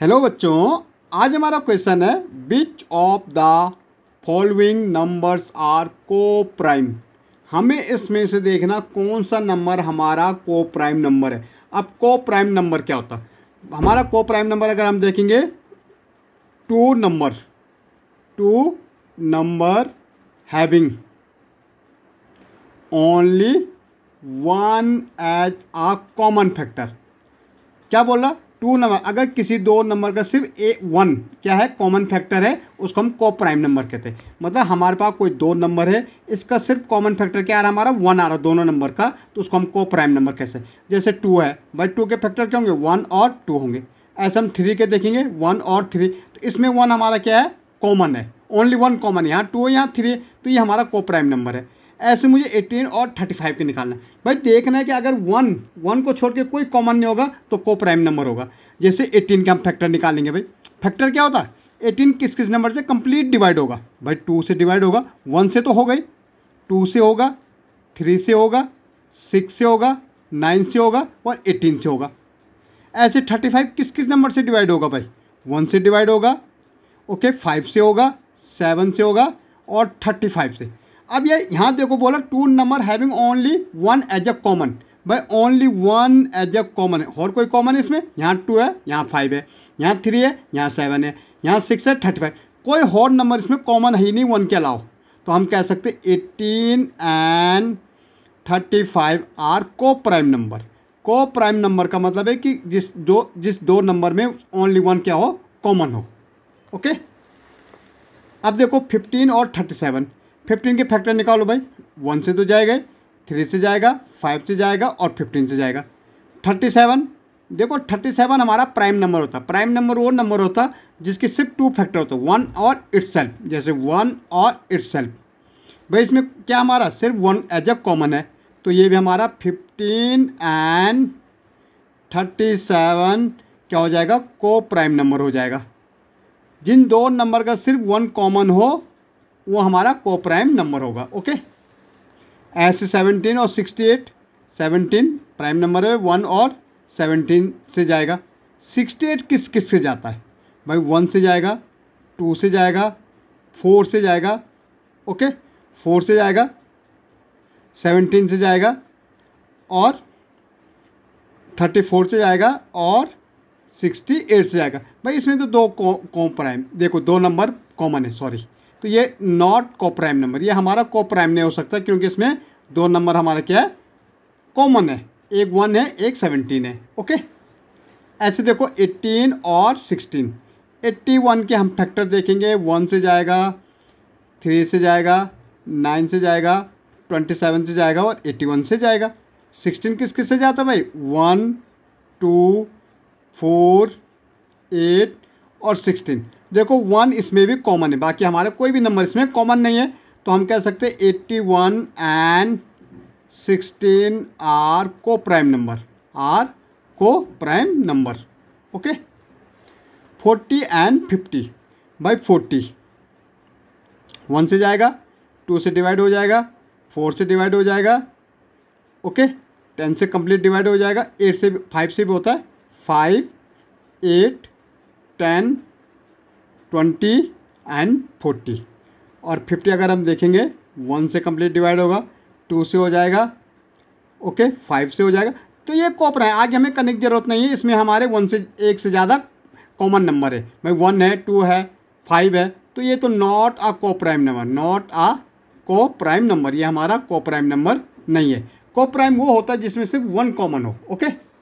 hello बच्चों आज हमारा क्वेश्चन है which of the following numbers are coprime हमें इसमें से देखना कौन सा नंबर हमारा को प्राइम नंबर है अब को प्राइम नंबर क्या होता है हमारा को प्राइम नंबर अगर हम देखेंगे two number two number having only one as a common factor क्या बोला टू नंबर अगर किसी दो नंबर का सिर्फ ए वन क्या है कॉमन फैक्टर है उसको हम को प्राइम नंबर कहते हैं मतलब हमारे पास कोई दो नंबर है इसका सिर्फ कॉमन फैक्टर क्या आ रहा है हमारा वन आ रहा है दोनों नंबर का तो उसको हम को प्राइम नंबर कहते हैं जैसे टू है भाई टू के फैक्टर क्या होंगे वन और टू होंगे ऐसे हम थ्री के देखेंगे वन और थ्री तो इसमें वन हमारा क्या है कॉमन है ओनली वन कॉमन यहाँ टू यहाँ थ्री तो ये हमारा को प्राइम नंबर है ऐसे मुझे एटीन और थर्टी फाइव के निकालना है भाई देखना है कि अगर वन वन को छोड़ के कोई कॉमन नहीं होगा तो को प्राइम नंबर होगा जैसे एटीन का हम फैक्टर निकालेंगे भाई फैक्टर क्या होता है एटीन किस किस नंबर से कंप्लीट डिवाइड होगा भाई टू से डिवाइड होगा वन से तो हो गई टू से होगा थ्री से होगा सिक्स से होगा नाइन से होगा और एटीन से होगा ऐसे थर्टी फाइव किस किस नंबर से डिवाइड होगा भाई वन से डिवाइड होगा ओके फाइव से होगा सेवन से होगा और थर्टी फाइव से अब ये यहाँ देखो बोला two number having only one as a common भाई only one as a common है और कोई कॉमन इसमें यहाँ टू है यहाँ फाइव है यहाँ थ्री है यहाँ सेवन है यहाँ सिक्स है थर्टी फाइव कोई और नंबर इसमें कॉमन है ही नहीं वन के अलावा तो हम कह सकते eighteen eighteen and thirty five are coprime number coprime number का मतलब है कि जिस दो जिस दो नंबर में ओनली वन क्या हो कॉमन हो ओके अब देखो फिफ्टीन और थर्टी सेवन फिफ्टीन के फैक्टर निकालो भाई वन से तो जाएगा थ्री से जाएगा फाइव से जाएगा और फिफ्टीन से जाएगा थर्टी सेवन देखो थर्टी सेवन हमारा प्राइम नंबर होता प्राइम नंबर वो नंबर होता जिसके सिर्फ टू फैक्टर होते वन और इट्स जैसे वन और इट्स भाई इसमें क्या हमारा सिर्फ वन एज ए कॉमन है तो ये भी हमारा फिफ्टीन एंड थर्टी सेवन क्या हो जाएगा को प्राइम नंबर हो जाएगा जिन दो नंबर का सिर्फ वन कॉमन हो वो हमारा कोप्राइम नंबर होगा ओके ऐसे सेवनटीन और sixty eight seventeen prime number है वन और सेवनटीन से जाएगा सिक्सटी एट किस किस से जाता है भाई वन से जाएगा टू से जाएगा फोर से जाएगा ओके फोर से जाएगा सेवनटीन से जाएगा और थर्टी फोर से जाएगा और सिक्सटी एट से जाएगा भाई इसमें तो दो कॉम प्राइम देखो दो नंबर कॉमन है सॉरी तो ये नॉट कोप्राइम नंबर ये हमारा कोप्राइम नहीं हो सकता क्योंकि इसमें दो नंबर हमारा क्या है कॉमन है एक वन है एक सेवनटीन है ओके ऐसे देखो एट्टीन और सिक्सटीन एट्टी वन के हम फैक्टर देखेंगे वन से जाएगा थ्री से जाएगा नाइन से जाएगा ट्वेंटी सेवन से जाएगा और एट्टी वन से जाएगा सिक्सटीन किस किस से जाता है भाई वन टू फोर एट और सिक्सटीन देखो वन इसमें भी कॉमन है बाकी हमारा कोई भी नंबर इसमें कॉमन नहीं है तो हम कह सकते हैं eighty one and sixteen are coprime number are coprime number okay forty and fifty by forty one से जाएगा टू से डिवाइड हो जाएगा फोर से डिवाइड हो जाएगा ओके टेन से कंप्लीट डिवाइड हो जाएगा एट से फाइव से भी होता है five eight ten twenty and forty और फिफ्टी अगर हम देखेंगे वन से कम्प्लीट डिवाइड होगा टू से हो जाएगा ओके फाइव से हो जाएगा तो ये कॉपर है आगे हमें करने की ज़रूरत नहीं है इसमें हमारे वन से एक से ज़्यादा कॉमन नंबर है भाई वन है टू है फाइव है तो ये तो नॉट आ को प्राइम नंबर नॉट आ को प्राइम नंबर ये हमारा को प्राइम नंबर नहीं है को प्राइम वो होता है जिसमें सिर्फ वन कॉमन हो ओके